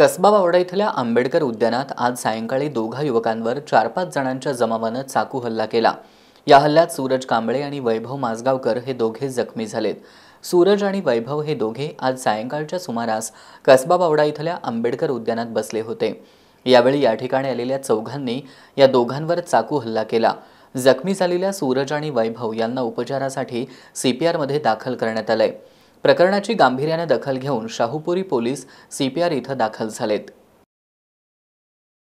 कसबा बावडा इथल्या आंबेडकर उद्यानात आज सायंकाळी दोघा युवकांवर चार पाच जणांच्या जमावानं चाकू हल्ला केला या हल्ल्यात सूरज कांबळे आणि वैभव माजगावकर हे दोघे जखमी झालेत सूरज आणि वैभव हे दोघे आज सायंकाळच्या सुमारास कसबा बावडा इथल्या आंबेडकर उद्यानात बसले होते यावेळी या ठिकाणी आलेल्या चौघांनी या दोघांवर चाकू हल्ला केला जखमी झालेल्या सूरज आणि वैभव यांना उपचारासाठी सीपीआरमध्ये दाखल करण्यात आलंय प्रकरणाची गांभीर्याने दखल घेऊन शाहूपुरी पोलीस सीपीआर इथं दाखल झालेत